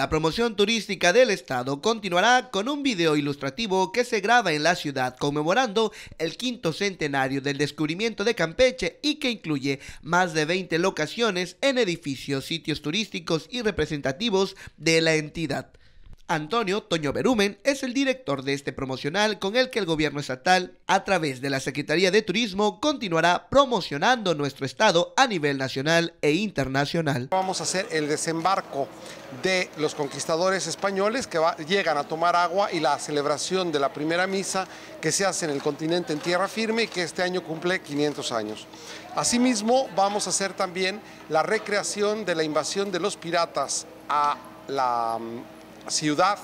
La promoción turística del estado continuará con un video ilustrativo que se graba en la ciudad conmemorando el quinto centenario del descubrimiento de Campeche y que incluye más de 20 locaciones en edificios, sitios turísticos y representativos de la entidad. Antonio Toño Berumen es el director de este promocional con el que el gobierno estatal, a través de la Secretaría de Turismo, continuará promocionando nuestro estado a nivel nacional e internacional. Vamos a hacer el desembarco de los conquistadores españoles que llegan a tomar agua y la celebración de la primera misa que se hace en el continente en tierra firme y que este año cumple 500 años. Asimismo, vamos a hacer también la recreación de la invasión de los piratas a la mm, ciudad.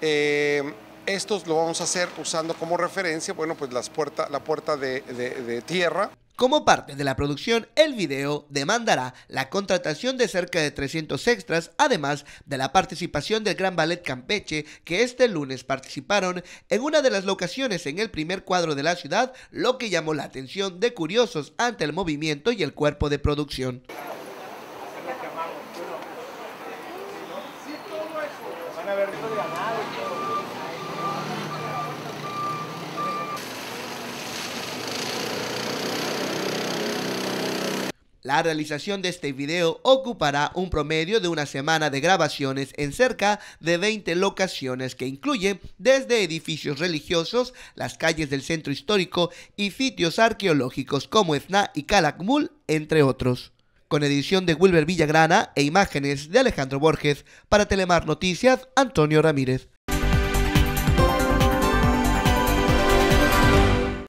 Eh, estos lo vamos a hacer usando como referencia, bueno, pues las puerta, la puerta de, de tierra. Como parte de la producción, el video demandará la contratación de cerca de 300 extras, además de la participación del Gran Ballet Campeche, que este lunes participaron en una de las locaciones en el primer cuadro de la ciudad, lo que llamó la atención de curiosos ante el movimiento y el cuerpo de producción. La realización de este video ocupará un promedio de una semana de grabaciones en cerca de 20 locaciones que incluyen desde edificios religiosos, las calles del centro histórico y sitios arqueológicos como Ezna y Calakmul, entre otros con edición de Wilber Villagrana e imágenes de Alejandro Borges para Telemar Noticias, Antonio Ramírez.